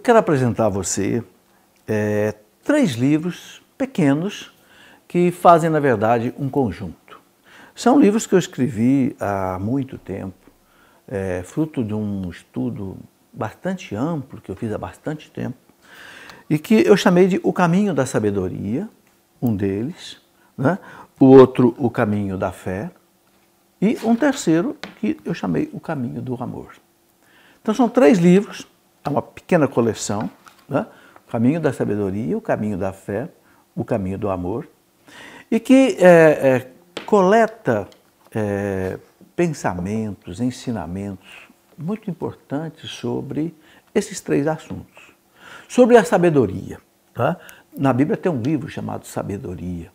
Eu quero apresentar a você é, três livros pequenos que fazem, na verdade, um conjunto. São livros que eu escrevi há muito tempo, é, fruto de um estudo bastante amplo que eu fiz há bastante tempo, e que eu chamei de O Caminho da Sabedoria, um deles, né? o outro, O Caminho da Fé, e um terceiro que eu chamei O Caminho do Amor. Então são três livros é uma pequena coleção, né? o caminho da sabedoria, o caminho da fé, o caminho do amor, e que é, é, coleta é, pensamentos, ensinamentos muito importantes sobre esses três assuntos. Sobre a sabedoria. Tá? Na Bíblia tem um livro chamado Sabedoria,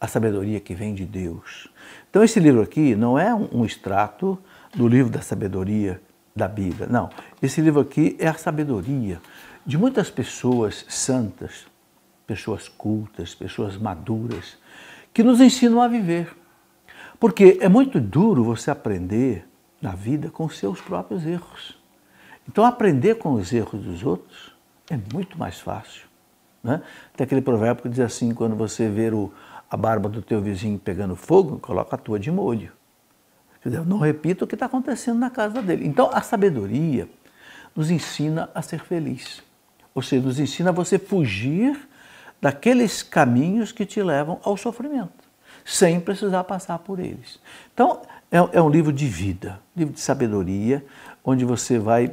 a sabedoria que vem de Deus. Então, esse livro aqui não é um extrato do livro da sabedoria da Bíblia. Não, esse livro aqui é a sabedoria de muitas pessoas santas, pessoas cultas, pessoas maduras, que nos ensinam a viver. Porque é muito duro você aprender na vida com seus próprios erros. Então, aprender com os erros dos outros é muito mais fácil. Né? Tem aquele provérbio que diz assim: quando você ver o, a barba do teu vizinho pegando fogo, coloca a tua de molho. Não repito o que está acontecendo na casa dele. Então, a sabedoria nos ensina a ser feliz. Ou seja, nos ensina a você fugir daqueles caminhos que te levam ao sofrimento, sem precisar passar por eles. Então, é, é um livro de vida, livro de sabedoria, onde você vai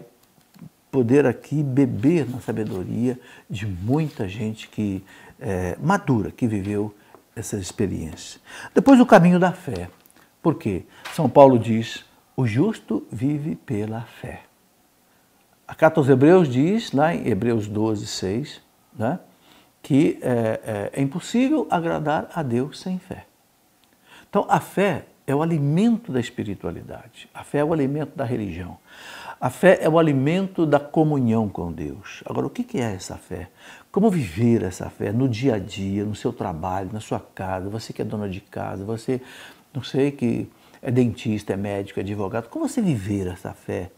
poder aqui beber na sabedoria de muita gente que é, madura, que viveu essas experiências. Depois, o caminho da fé. Por quê? São Paulo diz: o justo vive pela fé. A carta aos Hebreus diz, lá né, em Hebreus 12, 6, né, que é, é, é impossível agradar a Deus sem fé. Então, a fé é o alimento da espiritualidade, a fé é o alimento da religião, a fé é o alimento da comunhão com Deus. Agora, o que é essa fé? Como viver essa fé no dia a dia, no seu trabalho, na sua casa, você que é dona de casa, você não sei, que é dentista, é médico, é advogado. Como você viver essa fé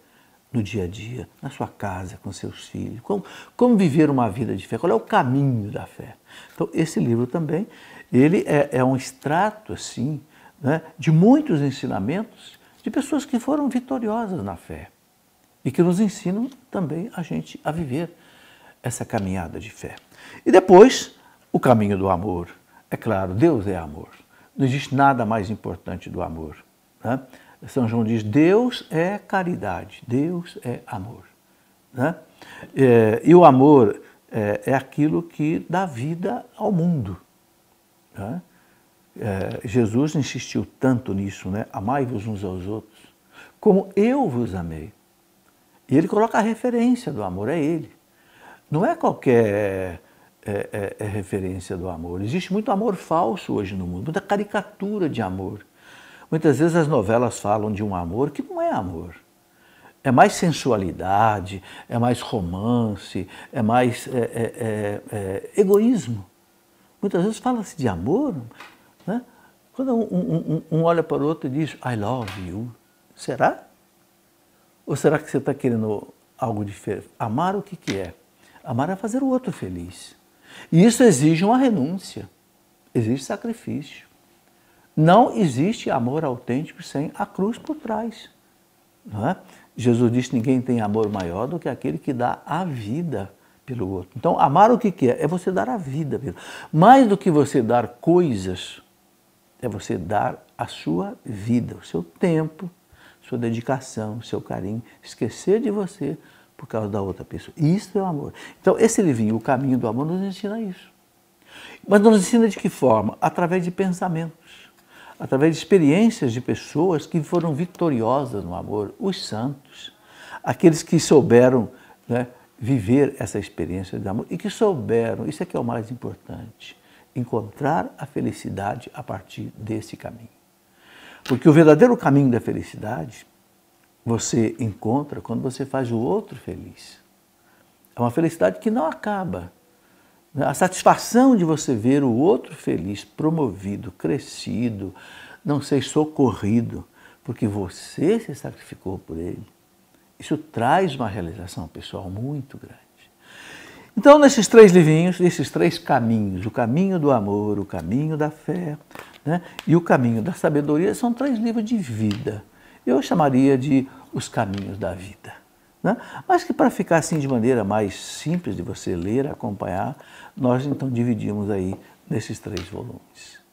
no dia a dia, na sua casa, com seus filhos? Como, como viver uma vida de fé? Qual é o caminho da fé? Então, esse livro também, ele é, é um extrato, assim, né, de muitos ensinamentos de pessoas que foram vitoriosas na fé e que nos ensinam também a gente a viver essa caminhada de fé. E depois, o caminho do amor. É claro, Deus é amor. Não existe nada mais importante do amor. Né? São João diz: Deus é caridade, Deus é amor. Né? É, e o amor é, é, aquilo que dá vida ao mundo. Né? É, Jesus insistiu tanto nisso, né? Amai-vos uns aos outros, como eu vos amei. E ele coloca a referência do amor, é ele. Não é qualquer é, é, é referência do amor. Existe muito amor falso hoje no mundo, muita caricatura de amor. Muitas vezes as novelas falam de um amor que não é amor. É mais sensualidade, é mais romance, é mais é, é, é, é egoísmo. Muitas vezes fala-se de amor. Né? Quando um, um, um, olha para o outro e diz, I love you, será? Ou será que você está querendo algo diferente? Amar o que, que é? Amar é fazer o outro feliz. E isso exige uma renúncia, exige sacrifício. Não existe amor autêntico sem a cruz por trás. É? Jesus disse: ninguém tem amor maior do que aquele que dá a vida pelo outro. Então, amar o que, quer é? É você dar a vida pelo Mais do que você dar coisas, é você dar a sua vida, o seu tempo, sua dedicação, o seu carinho. Esquecer de você, por causa da outra pessoa. Isso é o amor. Então, esse livrinho, O Caminho do Amor, nos ensina isso. Mas nos ensina de que forma? Através de pensamentos, através de experiências de pessoas que foram vitoriosas no amor, os santos, aqueles que souberam né, viver essa experiência de amor e que souberam, isso é que é o mais importante, encontrar a felicidade a partir desse caminho. Porque o verdadeiro caminho da felicidade você encontra quando você faz o outro feliz. É uma felicidade que não acaba. A satisfação de você ver o outro feliz, promovido, crescido, não sei, socorrido, porque você se sacrificou por ele, isso traz uma realização pessoal muito grande. Então, nesses três livrinhos, nesses três caminhos, o caminho do amor, o caminho da fé né, e o caminho da sabedoria, são três livros de vida eu chamaria de Os Caminhos da Vida. Né? Mas que para ficar assim de maneira mais simples de você ler, acompanhar, nós então dividimos aí nesses três volumes.